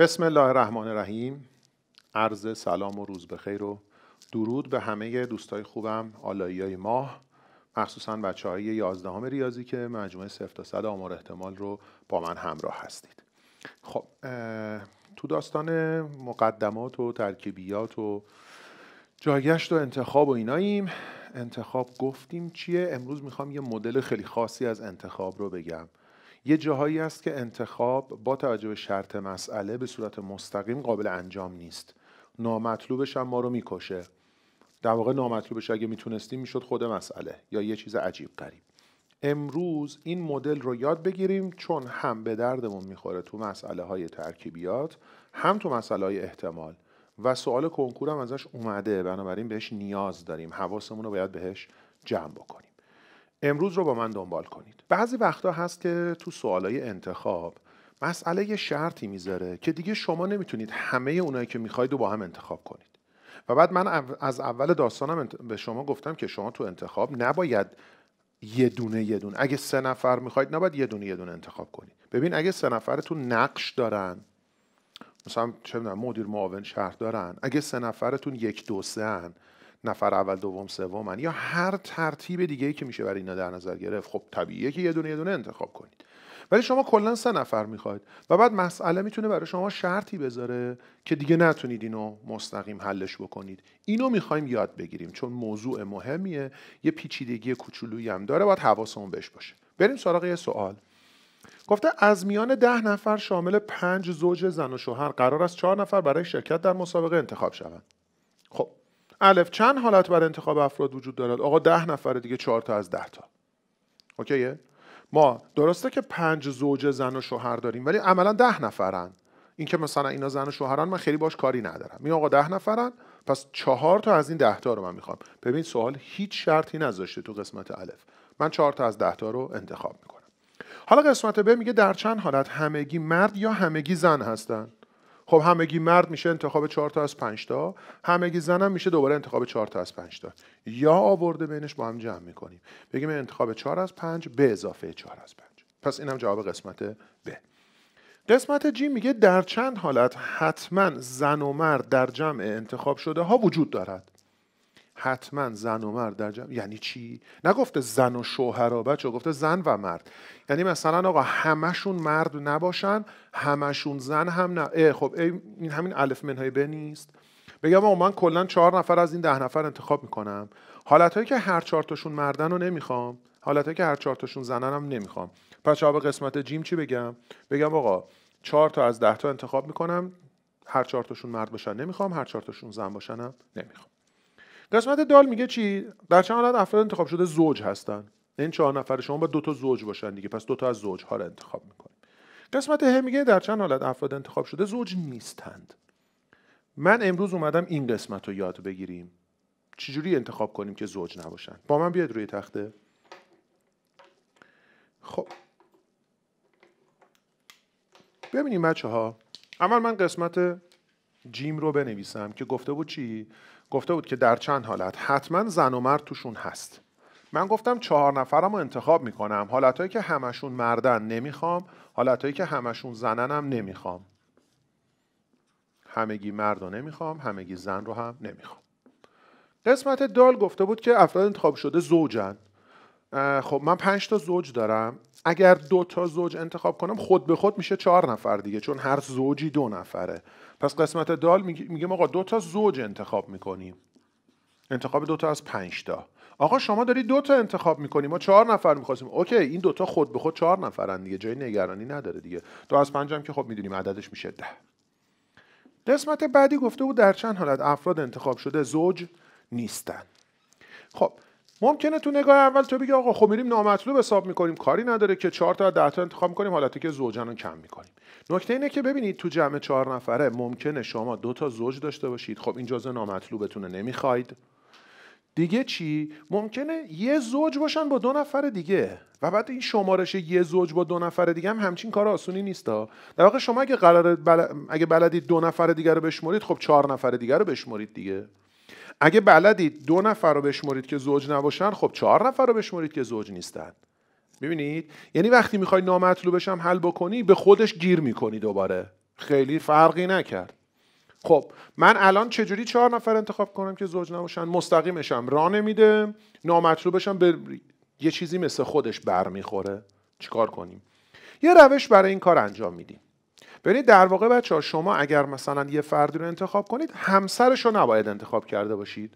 بسم الله الرحمن الرحیم عرض سلام و روز بخیر و درود به همه دوستای خوبم آلایی های ماه مخصوصا بچه های یازدهم ریاضی که مجموعه صفت تا صد آمار احتمال رو با من همراه هستید خب تو داستان مقدمات و ترکیبیات و جایگشت و انتخاب و ایناییم انتخاب گفتیم چیه امروز میخوام یه مدل خیلی خاصی از انتخاب رو بگم یه جاهایی است که انتخاب با توجه به شرط مسئله به صورت مستقیم قابل انجام نیست نامطلوبش هم ما رو میکشه در واقع نامطلوبش اگه میتونستیم میشد خود مسئله یا یه چیز عجیب قریب امروز این مدل رو یاد بگیریم چون هم به دردمون میخوره تو مسئله های ترکیبیات هم تو مسئله های احتمال و سوال کنکور هم ازش اومده بنابراین بهش نیاز داریم حواسمون رو باید بهش جمع بکنیم امروز رو با من دنبال کنید بعضی وقتا هست که تو سوالای انتخاب مسئله یه شرطی میذاره که دیگه شما نمیتونید همه اونایی که میخواید رو با هم انتخاب کنید و بعد من از اول داستانم به شما گفتم که شما تو انتخاب نباید یه دونه یه دونه اگه سه نفر میخواید نباید یه دونه یه دونه انتخاب کنید ببین اگه سه نفرتون نقش دارن مثلا چه مدیر معاون شهر دارن اگه سه نفرتون یک دو سه نفر اول دوم سومن یا هر ترتیب دیگه ای که میشه برای اینا در نظر گرفت خب طبیعیه که یه دونه یه دونه انتخاب کنید ولی شما کلا سه نفر میخواید و بعد مسئله میتونه برای شما شرطی بذاره که دیگه نتونید اینو مستقیم حلش بکنید اینو میخوایم یاد بگیریم چون موضوع مهمیه یه پیچیدگی کوچولویی هم داره باید حواسمون بهش باشه بریم سراغ یه سوال گفته از میان ده نفر شامل پنج زوج زن و شوهر قرار است چهار نفر برای شرکت در مسابقه انتخاب شوند خب الف چند حالت برای انتخاب افراد وجود دارد آقا ده نفر دیگه چهار تا از ده تا اوکیه ما درسته که پنج زوج زن و شوهر داریم ولی عملا ده نفرن این که مثلا اینا زن و شوهران من خیلی باش کاری ندارم میگه آقا ده نفرن پس چهار تا از این ده تا رو من میخوام ببین سوال هیچ شرطی نذاشته تو قسمت الف من چهار تا از ده تا رو انتخاب میکنم حالا قسمت ب میگه در چند حالت همگی مرد یا همگی زن هستن خب همگی مرد میشه انتخاب 4 تا از 5 تا همگی زنم میشه دوباره انتخاب 4 تا از 5 تا یا آورده بینش با هم جمع میکنیم بگیم انتخاب 4 از 5 به اضافه 4 از 5 پس اینم جواب قسمت ب قسمت جی میگه در چند حالت حتما زن و مرد در جمع انتخاب شده ها وجود دارد حتما زن و مرد در جمع یعنی چی نگفته زن و شوهر و بچه گفته زن و مرد یعنی مثلا آقا همشون مرد نباشن همشون زن هم نه اه خب این همین الف منهای به نیست بگم آقا من کلا چهار نفر از این ده نفر انتخاب میکنم حالتهایی که هر چهار تاشون مردن رو نمیخوام حالتهایی که هر چهار تاشون زنن هم نمیخوام پس به قسمت جیم چی بگم بگم آقا چهار تا از ده تا انتخاب میکنم هر چهار تاشون مرد باشن نمیخوام هر چهار تاشون زن باشنم نمیخوام قسمت دال میگه چی در چند حالت افراد انتخاب شده زوج هستن این چهار نفر شما با دو تا زوج باشن دیگه پس دو تا از زوج ها رو انتخاب میکنیم قسمت ه میگه در چند حالت افراد انتخاب شده زوج نیستند من امروز اومدم این قسمت رو یاد بگیریم چجوری انتخاب کنیم که زوج نباشن با من بیاد روی تخته خب ببینیم بچه ها اول من قسمت جیم رو بنویسم که گفته بود چی گفته بود که در چند حالت حتما زن و مرد توشون هست من گفتم چهار نفرم رو انتخاب میکنم حالتهایی که همشون مردن نمیخوام حالتهایی که همشون زننم نمیخوام همگی مرد رو نمیخوام همگی زن رو هم نمیخوام قسمت دال گفته بود که افراد انتخاب شده زوجن خب من پنج تا زوج دارم اگر دو تا زوج انتخاب کنم خود به خود میشه چهار نفر دیگه چون هر زوجی دو نفره پس قسمت دال میگه آقا دو تا زوج انتخاب میکنیم انتخاب دو تا از پنج تا آقا شما داری دو تا انتخاب میکنی ما چهار نفر میخواستیم اوکی این دو تا خود به خود چهار نفرن دیگه جای نگرانی نداره دیگه دو از پنجم که خب میدونیم عددش میشه ده قسمت بعدی گفته بود در چند حالت افراد انتخاب شده زوج نیستن خب ممکنه تو نگاه اول تو بگی آقا خب میریم نامطلوب حساب میکنیم کاری نداره که چهار تا ده تا انتخاب میکنیم حالتی که زوجن رو کم میکنیم نکته اینه که ببینید تو جمع چهار نفره ممکنه شما دو تا زوج داشته باشید خب این جزء نامطلوبتونه نمیخواید دیگه چی ممکنه یه زوج باشن با دو نفر دیگه و بعد این شمارش یه زوج با دو نفر دیگه هم همچین کار آسونی نیست در واقع شما اگه قرار اگه بلدید دو نفر دیگه رو بشمرید خب چهار نفر دیگه رو بشمرید دیگه اگه بلدید دو نفر رو بشمرید که زوج نباشن خب چهار نفر رو بشمرید که زوج نیستن میبینید یعنی وقتی میخوای نامطلوبش هم حل بکنی به خودش گیر میکنی دوباره خیلی فرقی نکرد خب من الان چجوری چهار نفر انتخاب کنم که زوج نباشن مستقیمشم را نمیده نامطلوبشم به یه چیزی مثل خودش برمیخوره چیکار کنیم یه روش برای این کار انجام میدیم ببینید در واقع بچه ها شما اگر مثلا یه فردی رو انتخاب کنید همسرش رو نباید انتخاب کرده باشید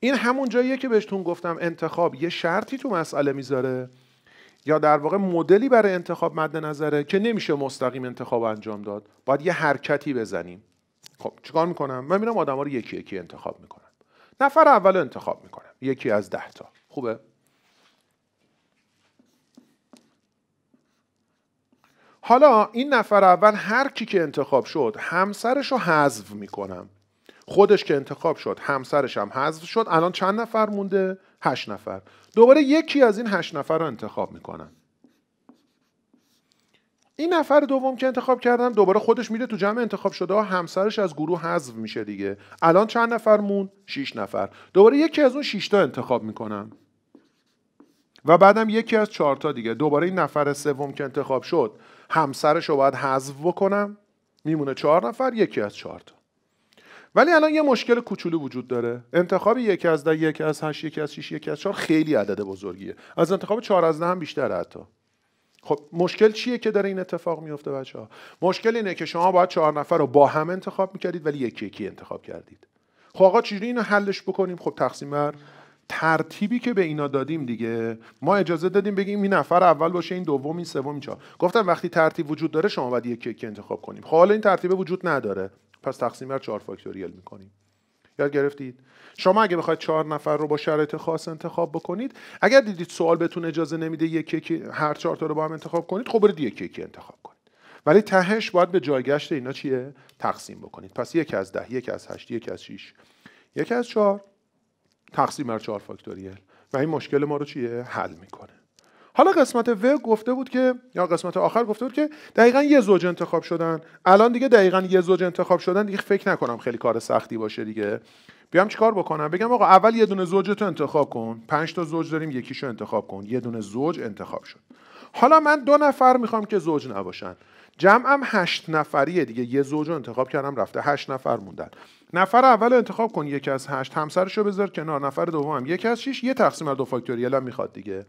این همون جاییه که بهتون گفتم انتخاب یه شرطی تو مسئله میذاره یا در واقع مدلی برای انتخاب مد نظره که نمیشه مستقیم انتخاب انجام داد باید یه حرکتی بزنیم خب چیکار میکنم من میرم آدما رو یکی یکی انتخاب میکنم نفر اول انتخاب میکنم یکی از ده تا خوبه حالا این نفر اول هر کی که انتخاب شد همسرش رو حذف میکنم خودش که انتخاب شد همسرش هم حذف شد الان چند نفر مونده هشت نفر دوباره یکی از این هشت نفر رو انتخاب میکنم این نفر دوم که انتخاب کردم دوباره خودش میره تو جمع انتخاب شده همسرش از گروه حذف میشه دیگه الان چند نفر مون شیش نفر دوباره یکی از اون 6 تا انتخاب میکنم و بعدم یکی از چهار تا دیگه دوباره این نفر سوم که انتخاب شد همسرش رو باید حذف بکنم میمونه چهار نفر یکی از چهار تا ولی الان یه مشکل کوچولو وجود داره انتخاب یکی از ده یکی از هشت یکی از شیش یکی از چهار خیلی عدد بزرگیه از انتخاب چهار از ده هم بیشتره حتی خب مشکل چیه که داره این اتفاق میفته بچه ها مشکل اینه که شما باید چهار نفر رو با هم انتخاب میکردید ولی یکی یکی انتخاب کردید خب آقا چجوری اینو حلش بکنیم خب تقسیم بر ترتیبی که به اینا دادیم دیگه ما اجازه دادیم بگیم این نفر اول باشه این دوم این سوم این چهار گفتم وقتی ترتیب وجود داره شما باید یک یک انتخاب کنیم خب، حالا این ترتیب وجود نداره پس تقسیم بر چهار فاکتوریال میکنیم یاد گرفتید شما اگه بخواید چهار نفر رو با شرایط خاص انتخاب بکنید اگر دیدید سوال بهتون اجازه نمیده یک یک هر چهار تا رو با هم انتخاب کنید خب برید یک یک انتخاب کنید ولی تهش باید به جایگشت اینا چیه تقسیم بکنید پس یک از ده یک از هشت یک از شیش یک از چهار تقسیم بر چهار فاکتوریل و این مشکل ما رو چیه حل میکنه حالا قسمت و گفته بود که یا قسمت آخر گفته بود که دقیقا یه زوج انتخاب شدن الان دیگه دقیقا یه زوج انتخاب شدن دیگه فکر نکنم خیلی کار سختی باشه دیگه بیام چیکار بکنم بگم آقا اول یه دونه زوجتو انتخاب کن پنج تا زوج داریم یکیشو انتخاب کن یه دونه زوج انتخاب شد حالا من دو نفر میخوام که زوج نباشن جمعم هشت نفریه دیگه یه زوج انتخاب کردم رفته هشت نفر موندن نفر اول انتخاب کن یک از هشت همسرش رو بذار کنار نفر دوم هم یک از شش یه تقسیم از دو فاکتوریال هم میخواد دیگه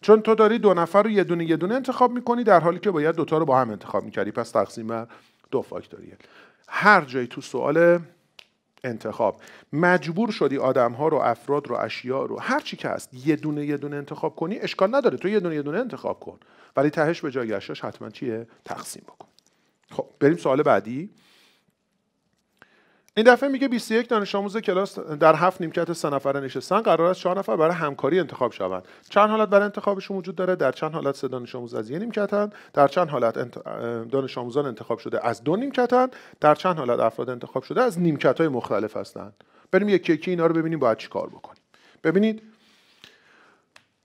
چون تو داری دو نفر رو یه دونه یه دونه انتخاب میکنی در حالی که باید دوتا رو با هم انتخاب میکردی پس تقسیم بر دو فاکتوریال هر جایی تو سوال انتخاب مجبور شدی آدم ها رو افراد رو اشیاء رو هر چی که هست یه دونه یه دونه انتخاب کنی اشکال نداره تو یه دونه یه دونه انتخاب کن ولی تهش به جای اشیاش حتما چیه تقسیم بکن خب بریم سوال بعدی این دفعه میگه 21 دانش آموز کلاس در هفت نیمکت سه نفره نشستن قرار است چهار نفر برای همکاری انتخاب شوند چند حالت برای انتخابشون وجود داره در چند حالت سه دانش آموز از یک نیمکتن در چند حالت دانش آموزان انتخاب شده از دو نیمکتن در چند حالت افراد انتخاب شده از نیمکت های مختلف هستند بریم یکی یکی اینا رو ببینیم باید چیکار بکنیم ببینید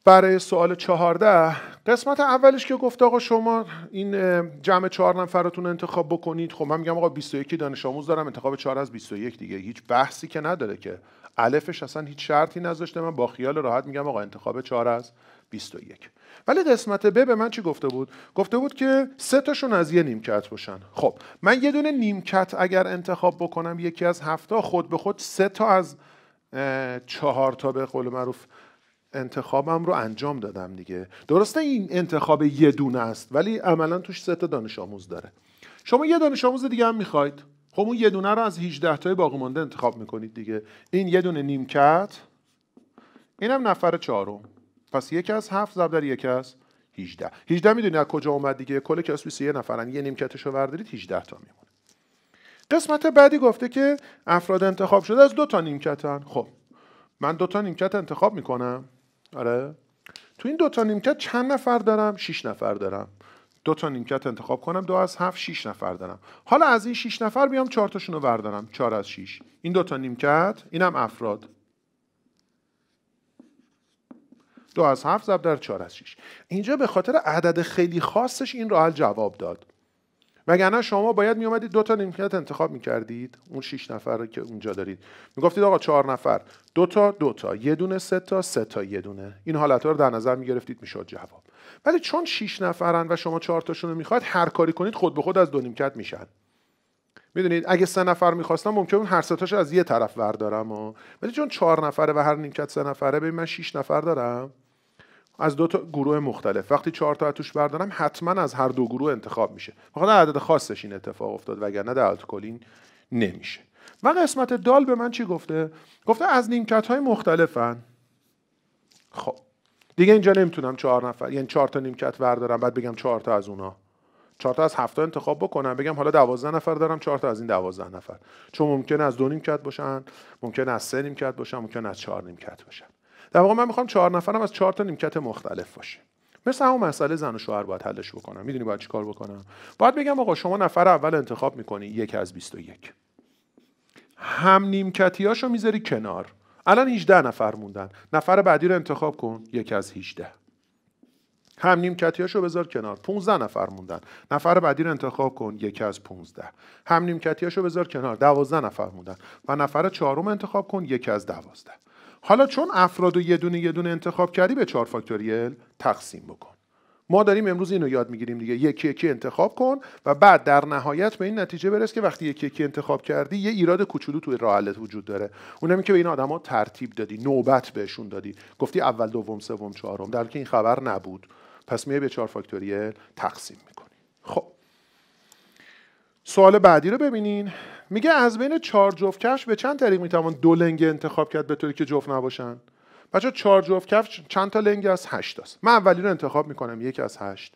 برای سوال چهارده قسمت اولش که گفت آقا شما این جمع چهار نفرتون انتخاب بکنید خب من میگم آقا 21 دانش آموز دارم انتخاب چهار از 21 دیگه هیچ بحثی که نداره که الفش اصلا هیچ شرطی نذاشته من با خیال راحت میگم آقا انتخاب چهار از 21 ولی قسمت ب به من چی گفته بود گفته بود که سه تاشون از یه نیمکت باشن خب من یه دونه نیمکت اگر انتخاب بکنم یکی از هفته خود به خود سه تا از چهار تا به قول معروف انتخابم رو انجام دادم دیگه درسته این انتخاب یه دونه است ولی عملا توش سه تا دانش آموز داره شما یه دانش آموز دیگه هم میخواید خب اون یه دونه رو از 18 تای باقی مانده انتخاب میکنید دیگه این یه دونه نیمکت اینم نفر چهارم پس یک از هفت ضرب در یک از 18 18 میدونی از کجا اومد دیگه کل کلاس 21 نفرن یه نیمکتش رو بردارید 18 تا میمونه قسمت بعدی گفته که افراد انتخاب شده از دو تا نیمکتن خب من دو تا نیمکت انتخاب میکنم آره تو این دوتا نیمکت چند نفر دارم 6 نفر دارم دو تا نیمکت انتخاب کنم دو از هفت 6 نفر دارم حالا از این 6 نفر بیام چهار تاشون رو بردارم 4 از 6 این دو تا نیمکت اینم افراد دو از هفت زبدر در از 6 اینجا به خاطر عدد خیلی خاصش این راحل جواب داد وگرنه شما باید میومدید دو تا نیمکت انتخاب میکردید اون شش نفر رو که اونجا دارید میگفتید آقا چهار نفر دو تا دو تا یه دونه سه تا سه تا یه دونه این حالت رو در نظر میگرفتید میشد جواب ولی چون شش نفرن و شما چهار تاشون رو میخواید هر کاری کنید خود به خود از دو نیمکت میشن میدونید اگه سه نفر میخواستم ممکن اون هر ستاش از یه طرف بردارم ولی چون چهار نفره و هر نیمکت سه نفره ببین من شش نفر دارم از دو تا گروه مختلف وقتی چهار تا توش بردارم حتما از هر دو گروه انتخاب میشه فقط عدد خاصش این اتفاق افتاد وگرنه در الکلین نمیشه و قسمت دال به من چی گفته گفته از نیمکت های مختلفن خب دیگه اینجا نمیتونم چهار نفر یعنی چهار تا نیمکت بردارم بعد بگم چهار تا از اونا چهار تا از هفته انتخاب بکنم بگم حالا دوازده نفر دارم چهار تا از این دوازده نفر چون ممکن از دو نیمکت باشن ممکن از سه نیمکت باشن ممکن از چهار نیمکت باشن در واقع من میخوام چهار نفرم از چهار تا نیمکت مختلف باشه مثل همون مسئله زن و شوهر باید حلش بکنم میدونی باید چیکار بکنم باید بگم آقا شما نفر اول انتخاب میکنی یک از 21 هم نیمکتیاشو میذاری کنار الان 18 نفر موندن نفر بعدی رو انتخاب کن یک از 18 هم نیم کتیاشو بذار کنار 15 نفر موندن نفر بعدی رو انتخاب کن یکی از 15 هم نیم کتیاشو بذار کنار 12 نفر موندن و نفر چهارم انتخاب کن یکی از 12 حالا چون افراد و یه دونه یه دونه انتخاب کردی به چهار فاکتوریل تقسیم بکن ما داریم امروز اینو یاد میگیریم دیگه یکی یکی انتخاب کن و بعد در نهایت به این نتیجه برس که وقتی یکی یکی انتخاب کردی یه ایراد کوچولو توی راهلت وجود داره اونم که به این آدما ترتیب دادی نوبت بهشون دادی گفتی اول دوم سوم چهارم در که این خبر نبود پس میای به چهار فاکتوریل تقسیم میکنی خب سوال بعدی رو ببینین میگه از بین چهار جفت کفش به چند طریق میتوان دو لنگ انتخاب کرد به طوری که جفت نباشن بچه چهار جفت کفش چند تا لنگ از هشت است من اولی رو انتخاب میکنم یکی از هشت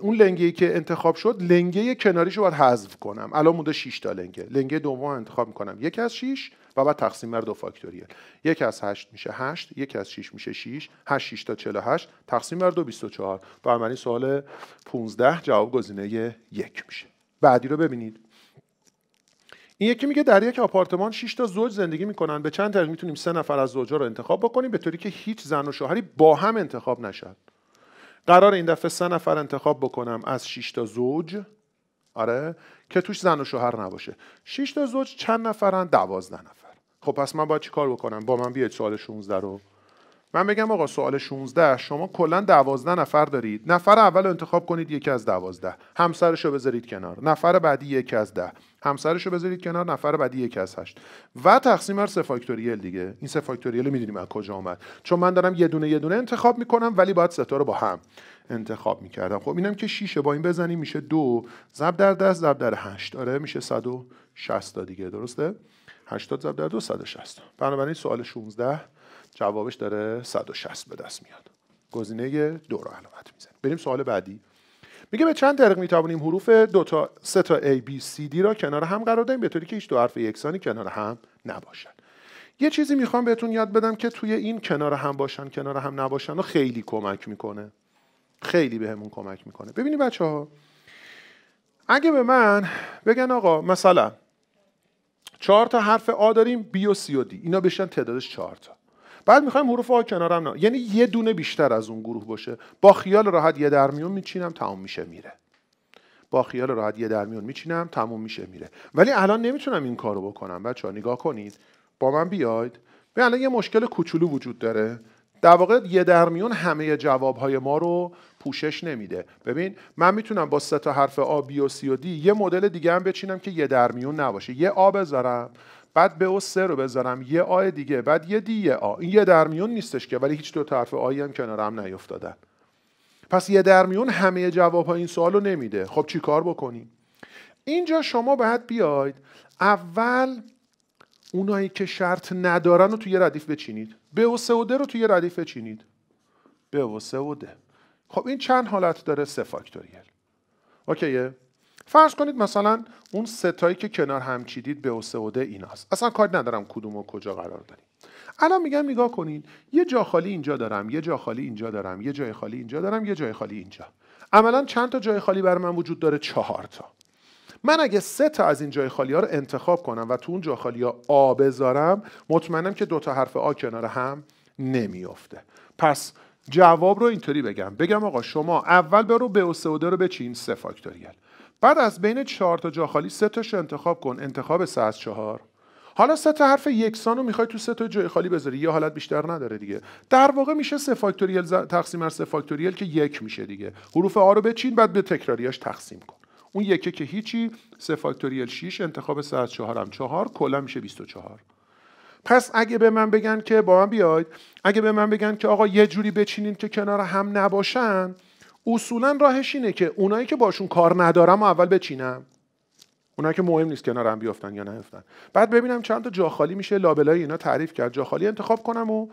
اون لنگه که انتخاب شد لنگه کناریش رو باید حذف کنم الان مونده 6 تا لنگه لنگه دوم انتخاب میکنم یک از 6 و بعد تقسیم بر دو فاکتوریل یک از 8 میشه 8 یک از 6 میشه 6 8 6 تا 48 تقسیم بر دو 24 بنابراین سوال 15 جواب گزینه یک میشه بعدی رو ببینید این یکی میگه در یک آپارتمان 6 تا زوج زندگی میکنن به چند طریق میتونیم سه نفر از زوجها رو انتخاب بکنیم به طوری که هیچ زن و شوهری با هم انتخاب نشد قرار این دفعه سه نفر انتخاب بکنم از 6 تا زوج آره که توش زن و شوهر نباشه 6 تا زوج چند نفرن 12 نفر خب پس من باید چیکار بکنم با من بیاید سوال 16 رو من بگم آقا سوال 16 شما کلا 12 نفر دارید نفر اول انتخاب کنید یکی از 12 همسرشو بذارید کنار نفر بعدی یکی از 10 همسرشو بذارید کنار نفر بعدی یکی از 8 و تقسیم بر سه فاکتوریل دیگه این سه فاکتوریل میدونیم از کجا اومد چون من دارم یه دونه یه دونه انتخاب میکنم ولی باید سه رو با هم انتخاب میکردم خب اینم که شیشه با این بزنیم میشه دو ضرب در 10 ضرب در 8 آره میشه 160 دیگه درسته 80 ضرب در 2 160 بنابراین سوال 16 جوابش داره 160 به دست میاد گزینه دو رو علامت میزنیم بریم سوال بعدی میگه به چند طریق میتوانیم حروف دو تا سه تا A B C D را کنار هم قرار دهیم به طوری که هیچ دو حرف یکسانی کنار هم نباشن. یه چیزی میخوام بهتون یاد بدم که توی این کنار هم باشن کنار هم نباشن و خیلی کمک میکنه خیلی بهمون به کمک میکنه ببینید بچه ها اگه به من بگن آقا مثلا چهار تا حرف آ داریم بی و سی و دی اینا بشن تعدادش چهار تا بعد میخوایم حروف ها کنارم نه یعنی یه دونه بیشتر از اون گروه باشه با خیال راحت یه درمیون میچینم تمام میشه میره با خیال راحت یه درمیون میچینم تموم میشه میره ولی الان نمیتونم این کارو بکنم بچه ها نگاه کنید با من بیاید به الان یه مشکل کوچولو وجود داره در واقع یه درمیون همه جوابهای ما رو پوشش نمیده ببین من میتونم با سه تا حرف آ بی و و یه مدل دیگه هم بچینم که یه درمیون نباشه یه آ بذارم بعد به او سه رو بذارم یه آ دیگه بعد یه دی یه آ این یه درمیون نیستش که ولی هیچ دو طرف آی هم کنارم نیفتادن پس یه در میون همه جواب ها این سوالو نمیده خب چی کار بکنیم اینجا شما باید بیاید اول اونایی که شرط ندارن رو توی ردیف بچینید به و سه و ده رو توی ردیف بچینید به او سه و ده خب این چند حالت داره سه فاکتوریل اوکیه فرض کنید مثلا اون ستایی که کنار هم چیدید به ده ایناست اصلا کار ندارم کدوم و کجا قرار داریم الان میگم نگاه کنین یه جا خالی اینجا دارم یه جا خالی اینجا دارم یه جای خالی اینجا دارم یه جای خالی اینجا عملا چند تا جای خالی بر من وجود داره چهار تا من اگه سه تا از این جای خالی ها رو انتخاب کنم و تو اون جای خالی ها آ بذارم مطمئنم که دو تا حرف آ کنار هم نمیافته پس جواب رو اینطوری بگم بگم آقا شما اول برو به اوسعوده رو بچین سه فاکتوریل بعد از بین چهار تا جا خالی سه تاش انتخاب کن انتخاب سه از چهار حالا سه تا حرف یکسان رو میخوای تو سه تا جای خالی بذاری یه حالت بیشتر نداره دیگه در واقع میشه سه فاکتوریل تقسیم بر سه فاکتوریل که یک میشه دیگه حروف آ رو بچین بعد به تکراریاش تقسیم کن اون یکی که هیچی سه فاکتوریل 6 انتخاب سه از هم چهار کلا میشه 24 پس اگه به من بگن که با من بیاید اگه به من بگن که آقا یه جوری بچینین که کنار هم نباشن اصولا راهش اینه که اونایی که باشون کار ندارم و اول بچینم اونایی که مهم نیست کنارم بیافتن یا نه افتن بعد ببینم چند تا جا خالی میشه لابلای اینا تعریف کرد جا خالی انتخاب کنم و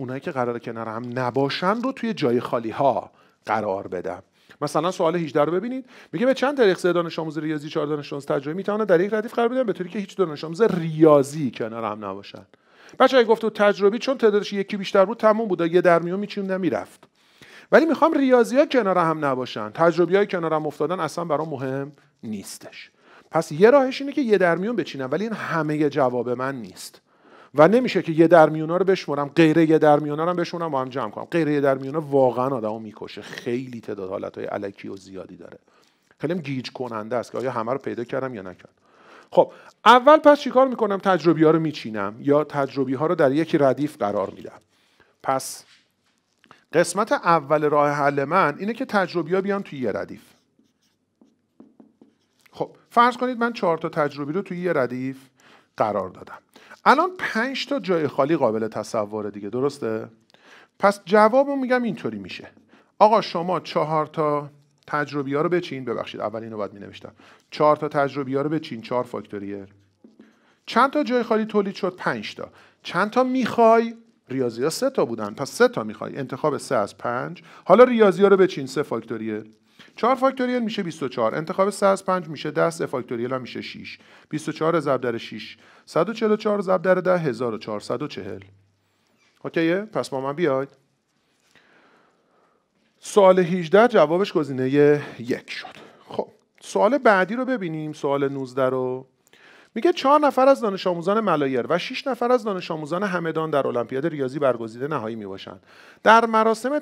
اونایی که قرار کنارم نباشن رو توی جای خالی ها قرار بدم مثلا سوال 18 رو ببینید میگه به چند طریق سه دانش آموز ریاضی 4 دانش آموز تجربی میتونه در یک ردیف قرار بدن به طوری که هیچ دانش آموز ریاضی کنار هم نباشن بچه گفت و تجربی چون تعدادش یکی بیشتر بود تموم بود یه در میون میچوندن میرفت ولی میخوام ریاضیات کنار هم نباشن تجربی های کنار هم افتادن اصلا برام مهم نیستش پس یه راهش اینه که یه درمیون بچینم ولی این همه جواب من نیست و نمیشه که یه در رو بشمرم غیر یه در میونا رو بشمرم با هم جمع کنم غیر یه در واقعا آدمو میکشه خیلی تعداد حالت های علکی و زیادی داره خیلی گیج کننده است که آیا همه رو پیدا کردم یا نکردم خب اول پس چیکار میکنم تجربی ها رو میچینم یا تجربی ها رو در یکی ردیف قرار میدم پس قسمت اول راه حل من اینه که تجربی ها بیان توی یه ردیف خب فرض کنید من چهار تا تجربی رو توی یه ردیف قرار دادم الان پنج تا جای خالی قابل تصوره دیگه درسته؟ پس جواب رو میگم اینطوری میشه آقا شما چهار تا تجربی ها رو بچین ببخشید اول اینو باید می نوشتم چهار تا تجربی ها رو بچین چهار فاکتوریه چند تا جای خالی تولید شد پنج تا چند تا میخوای ریاضی ها سه تا بودن پس سه تا میخوای انتخاب سه از پنج حالا ریاضی ها رو بچین سه فاکتوریه 4 فاکتوریل میشه 24 انتخاب 3 از 5 میشه 10 3 فاکتوریل هم میشه 6 24 ضرب در 6 144 ضرب در 10 1440 اوکیه پس با من بیاید سوال 18 جوابش گزینه یک شد خب سوال بعدی رو ببینیم سوال 19 رو میگه چهار نفر از دانش آموزان ملایر و 6 نفر از دانش آموزان همدان در المپیاد ریاضی برگزیده نهایی میباشند در مراسم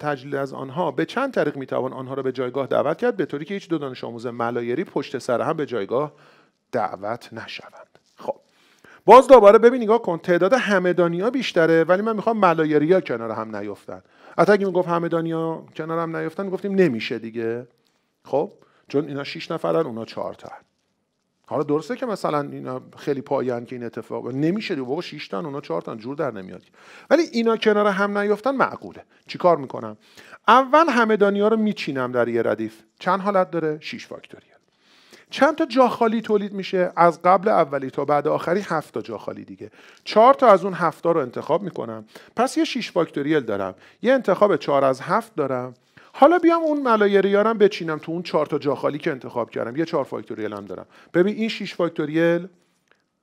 تجلیل از آنها به چند طریق میتوان آنها را به جایگاه دعوت کرد به طوری که هیچ دو دانش آموز ملایری پشت سر هم به جایگاه دعوت نشوند خب باز دوباره ببین نگاه کن تعداد همدانیا بیشتره ولی من میخوام ملایریا کنار هم نیفتن حتی اگه میگفت همدانیا کنار هم نیفتن میگفتیم نمیشه دیگه خب چون اینا 6 نفرن اونا 4 تا حالا درسته که مثلا اینا خیلی پایان که این اتفاق نمیشه دیگه بابا 6 تن اونا چهار جور در نمیاد ولی اینا کنار هم نیافتن معقوله چیکار میکنم اول همدانیا رو میچینم در یه ردیف چند حالت داره 6 فاکتوریال چند تا جا خالی تولید میشه از قبل اولی تا بعد آخری هفت تا جا خالی دیگه چهار تا از اون هفت رو انتخاب میکنم پس یه 6 فاکتوریل دارم یه انتخاب چهار از هفت دارم حالا بیام اون ملایری یارم بچینم تو اون چهار تا جا خالی که انتخاب کردم یه چهار فاکتوریل هم دارم ببین این 6 فاکتوریل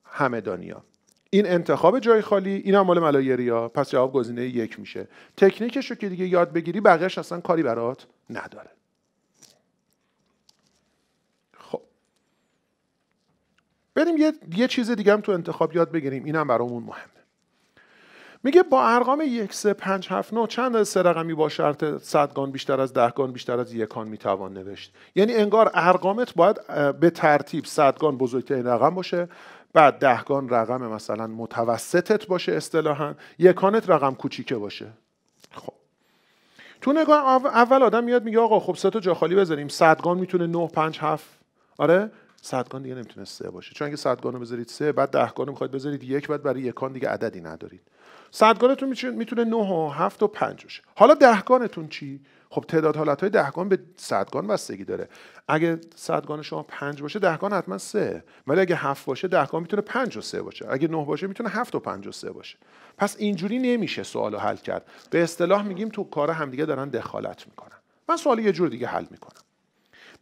همدانیا این انتخاب جای خالی این هم مال ملایریا پس جواب گزینه یک میشه تکنیکش رو که دیگه یاد بگیری بقیهش اصلا کاری برات نداره خب بریم یه, یه چیز دیگه هم تو انتخاب یاد بگیریم اینم برامون مهمه میگه با ارقام یک سه پنج هفت نه چند از سه رقمی با شرط صدگان بیشتر از دهگان بیشتر از یکان میتوان نوشت یعنی انگار ارقامت باید به ترتیب صدگان بزرگترین رقم باشه بعد دهگان رقم مثلا متوسطت باشه اصطلاحا یکانت رقم کوچیکه باشه خب تو نگاه اول آدم میاد میگه آقا خب سه تا جا خالی بذاریم صدگان میتونه 9 5 7 آره صدگان دیگه نمیتونه سه باشه چون اگه صدگان بذارید سه بعد دهگان رو میخواید بذارید یک بعد برای یکان دیگه عددی ندارید صدگانتون میتونه نه، و 7 و پنج باشه حالا دهگانتون چی خب تعداد حالت های دهگان به صدگان بستگی داره اگه صدگان شما پنج باشه دهگان حتما سه ولی اگه هفت باشه دهگان میتونه پنج و سه باشه اگه نه باشه میتونه هفت و پنج و سه باشه پس اینجوری نمیشه سوال حل کرد به اصطلاح میگیم تو کار همدیگه دارن دخالت میکنن من سوال یه جور دیگه حل میکنم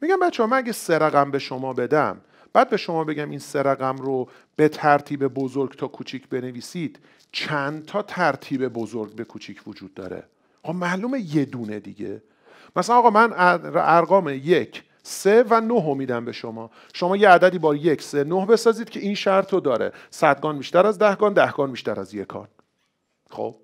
میگم بچه ها من اگه سه رقم به شما بدم بعد به شما بگم این سه رقم رو به ترتیب بزرگ تا کوچیک بنویسید چند تا ترتیب بزرگ به کوچیک وجود داره آقا خب معلومه یه دونه دیگه مثلا آقا من ارقام یک سه و نه میدم به شما شما یه عددی با یک سه نه بسازید که این شرط رو داره صدگان بیشتر از دهگان دهگان بیشتر از یکان خب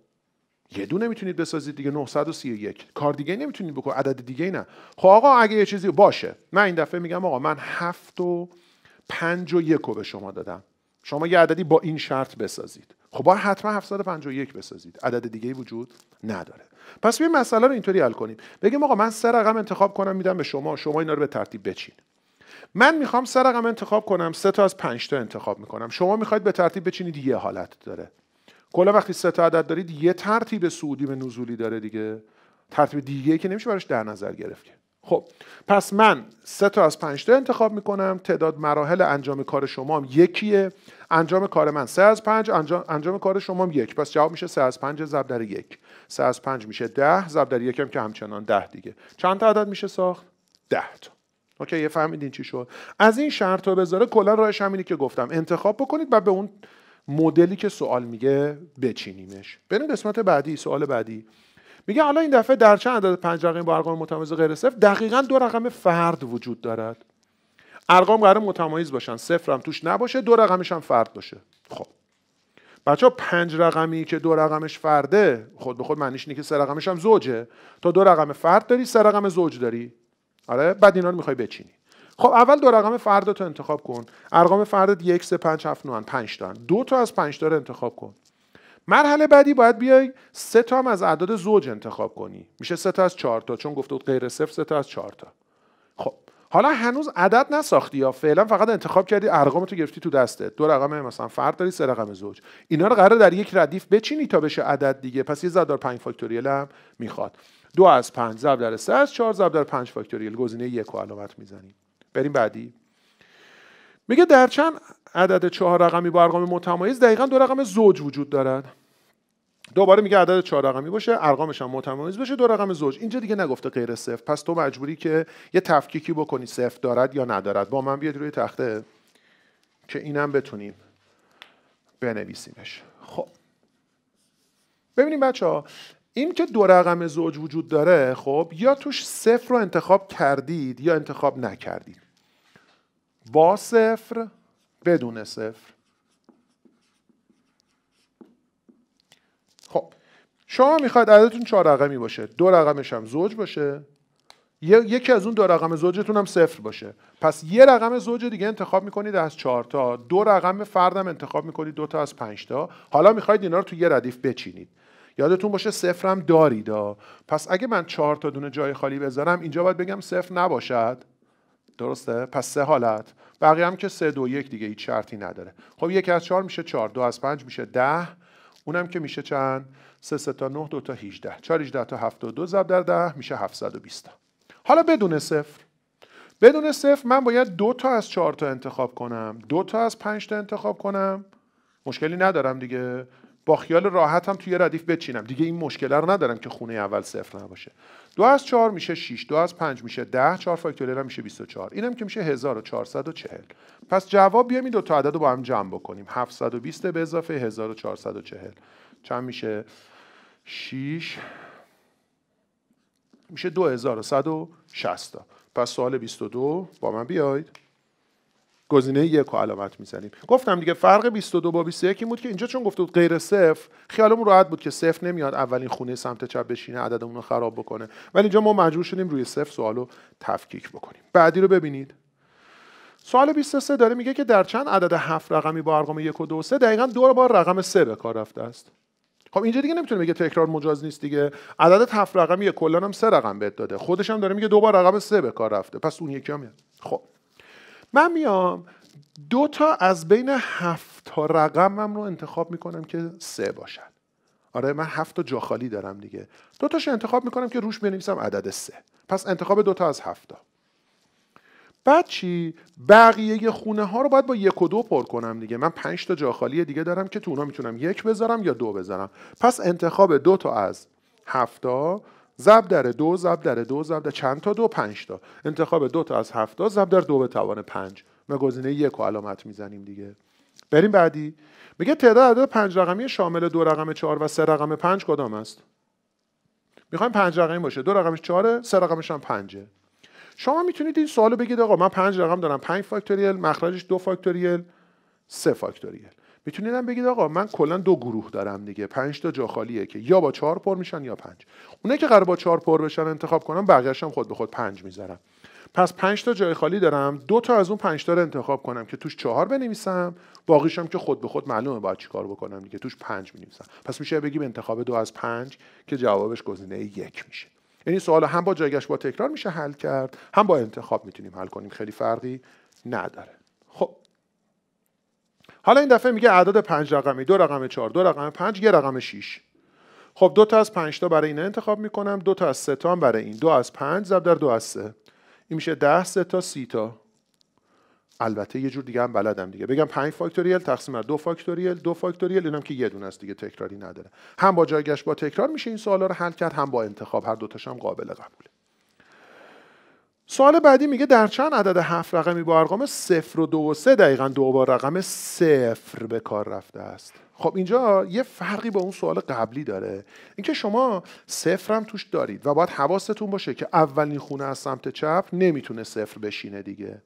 یه دونه میتونید بسازید دیگه 931 کار دیگه نمیتونید بکن عدد دیگه نه خب آقا اگه یه چیزی باشه من این دفعه میگم آقا من هفت و پنج و یک رو به شما دادم شما یه عددی با این شرط بسازید خب باید حتما 751 بسازید عدد دیگه وجود نداره پس بیایم مسئله رو اینطوری حل کنیم بگیم آقا من سه رقم انتخاب کنم میدم به شما شما اینا رو به ترتیب بچین من میخوام سه رقم انتخاب کنم سه تا از پنج تا انتخاب میکنم شما میخواید به ترتیب بچینید یه حالت داره کلا وقتی سه تا عدد دارید یه ترتیب سعودی به نزولی داره دیگه ترتیب دیگه که نمیشه براش در نظر گرفت که خب پس من سه تا از پنج تا انتخاب میکنم تعداد مراحل انجام کار شما هم یکیه انجام کار من سه از پنج انجام, انجام کار شما هم یک پس جواب میشه سه از پنج ضرب در یک سه از پنج میشه ده ضرب در یک هم که همچنان ده دیگه چند تا عدد میشه ساخت ده تا اوکی یه فهمیدین چی شد از این شرط رو بذاره کلا راهش همینی که گفتم انتخاب بکنید و به اون مدلی که سوال میگه بچینیمش بریم قسمت بعدی سوال بعدی میگه حالا این دفعه در چند عدد پنج رقمی با ارقام متمایز غیر صفر دقیقا دو رقم فرد وجود دارد ارقام قرار متمایز باشن صفر هم توش نباشه دو رقمش هم فرد باشه خب بچه پنج رقمی که دو رقمش فرده خود به خود معنیش اینه که سه رقمش هم زوجه تا دو رقم فرد داری سه رقم زوج داری آره بعد اینا رو میخوای بچینی خب اول دو رقم فردت تو انتخاب کن ارقام فردت یک سه پنج هفت نوان پنج دارن دو تا از پنج تا انتخاب کن مرحله بعدی باید بیای سه تا هم از اعداد زوج انتخاب کنی میشه سه تا از چهار تا چون گفته بود غیر صفر سه تا از چهار تا خب حالا هنوز عدد نساختی یا فعلا فقط انتخاب کردی ارقام تو گرفتی تو دستت دو رقم مثلا فرد داری سه رقم زوج اینا رو قرار در یک ردیف بچینی تا بشه عدد دیگه پس یه زدار پنج فاکتوریل هم میخواد دو از پنج ضرب در سه از چهار ضرب در پنج فاکتوریل گزینه یک رو علامت میزنیم بریم بعدی میگه در چند عدد چهار رقمی با ارقام متمایز دقیقا دو رقم زوج وجود دارد دوباره میگه عدد چهار رقمی باشه ارقامش هم متمایز باشه دو رقم زوج اینجا دیگه نگفته غیر صفر پس تو مجبوری که یه تفکیکی بکنی صفر دارد یا ندارد با من بیاد روی تخته که اینم بتونیم بنویسیمش خب ببینیم بچه ها این که دو رقم زوج وجود داره خب یا توش صفر رو انتخاب کردید یا انتخاب نکردید با صفر بدون صفر خب شما میخواید عددتون چهار رقمی باشه دو رقمش هم زوج باشه یکی از اون دو رقم زوجتون هم صفر باشه پس یه رقم زوج دیگه انتخاب میکنید از چهار تا دو رقم فردم انتخاب میکنید دو تا از پنج تا حالا میخواید اینا رو تو یه ردیف بچینید یادتون باشه صفرم دارید پس اگه من چهار تا دونه جای خالی بذارم اینجا باید بگم صفر نباشد درسته پس سه حالت بقیه هم که سه دو یک دیگه هیچ شرطی نداره خب یک از چهار میشه چهار دو از پنج میشه ده اونم که میشه چند سه سه تا نه دو تا هیچده چهار هیچده تا هفت و دو زب در ده میشه هفتصد و بیست حالا بدون صفر بدون صفر من باید دو تا از چهار تا انتخاب کنم دو تا از پنج تا انتخاب کنم مشکلی ندارم دیگه با خیال راحت هم توی ردیف بچینم دیگه این مشکل رو ندارم که خونه اول صفر نباشه دو از چهار میشه 6 دو از پنج میشه ده چهار فاکتوریال هم میشه 24 اینم که میشه 1440 پس جواب بیام این دو تا عدد رو با هم جمع بکنیم 720 به اضافه 1440 چند میشه 6 میشه 2160 پس سوال 22 با من بیاید گزینه یک علامت میزنیم گفتم دیگه فرق 22 با 21 این بود که اینجا چون گفته بود غیر صفر خیالمون راحت بود که صفر نمیاد اولین خونه سمت چپ بشینه عددمون رو خراب بکنه ولی اینجا ما مجبور شدیم روی صفر سوال رو تفکیک بکنیم بعدی رو ببینید سوال 23 داره میگه که در چند عدد هفت رقمی با ارقام 1 و 2 و سه دقیقا دو بار رقم 3 به کار رفته است خب اینجا دیگه نمیتونه بگه تکرار مجاز نیست دیگه عدد هفت رقمی کلا هم سه رقم بهت داده خودش هم داره میگه دو بار رقم سه به کار رفته پس اون یکی هم خب من میام دو تا از بین هفت تا رقمم رو انتخاب میکنم که سه باشد. آره من هفت تا جا خالی دارم دیگه دو تاش انتخاب میکنم که روش بنویسم عدد سه پس انتخاب دو تا از هفت تا بعد چی بقیه خونه ها رو باید با یک و دو پر کنم دیگه من پنج تا جا خالی دیگه دارم که تو اونا میتونم یک بذارم یا دو بذارم پس انتخاب دو تا از هفت زب در دو زب در دو زب در چند تا دو پنج تا انتخاب دو تا از هفتا زب در دو به توان پنج ما گزینه یک علامت میزنیم دیگه بریم بعدی میگه تعداد عدد پنج رقمی شامل دو رقم چهار و سه رقم پنج کدام است میخوایم پنج رقمی باشه دو رقمش چهاره سه رقمش هم پنجه شما میتونید این سوالو بگید آقا من پنج رقم دارم پنج فاکتوریل مخرجش دو فاکتوریل سه فاکتوریل میتونیدم بگید آقا من کلا دو گروه دارم دیگه پنج تا جا خالیه که یا با چهار پر میشن یا پنج اونه که قرار با چهار پر بشن انتخاب کنم بقیه‌شم خود به خود پنج میذارم پس پنج تا جای خالی دارم دو تا از اون پنج تا رو انتخاب کنم که توش چهار بنویسم باقیشم که خود به خود معلومه باید چیکار بکنم دیگه توش پنج بنویسم پس میشه بگیم انتخاب دو از پنج که جوابش گزینه یک میشه یعنی سوال هم با جایگش با تکرار میشه حل کرد هم با انتخاب میتونیم حل کنیم خیلی فرقی نداره حالا این دفعه میگه اعداد پنج رقمی دو رقم چهار دو رقم پنج یه رقم 6 خب دو تا از پنج تا برای این انتخاب میکنم دو تا از سه تا هم برای این دو از پنج ضرب در دو از سه این میشه ده سه تا سی تا البته یه جور دیگه هم بلدم دیگه بگم 5 فاکتوریل تقسیم بر دو فاکتوریل دو فاکتوریل اینم که یه دونه است دیگه تکراری نداره هم با جایگشت با تکرار میشه این سوالا رو حل کرد هم با انتخاب هر دو تاشم قابل قبوله سوال بعدی میگه در چند عدد هفت رقمی با ارقام صفر و دو و سه دقیقا دوبار رقم صفر به کار رفته است خب اینجا یه فرقی با اون سوال قبلی داره اینکه شما صفر هم توش دارید و باید حواستون باشه که اولین خونه از سمت چپ نمیتونه صفر بشینه دیگه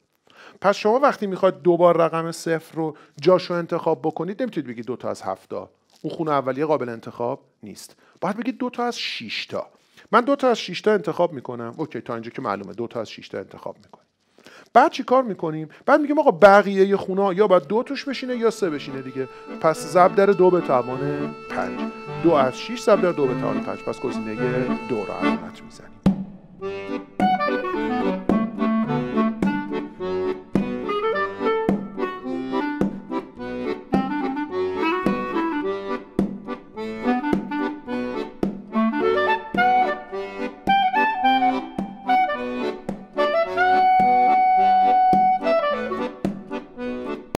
پس شما وقتی میخواد دوبار رقم صفر رو جاشو انتخاب بکنید نمیتونید بگید دو تا از هفتا اون خونه اولیه قابل انتخاب نیست باید بگید دو تا از 6 تا من دو تا از 6 تا انتخاب میکنم اوکی تا اینجا که معلومه دو تا از 6 تا انتخاب میکنم. بعد چی کار میکنیم بعد میگیم آقا بقیه خونه یا باید دو توش بشینه یا سه بشینه دیگه پس زب در دو به توان پنج دو از 6 زب در دو به توان پنج پس گزینه دو را علامت میزنیم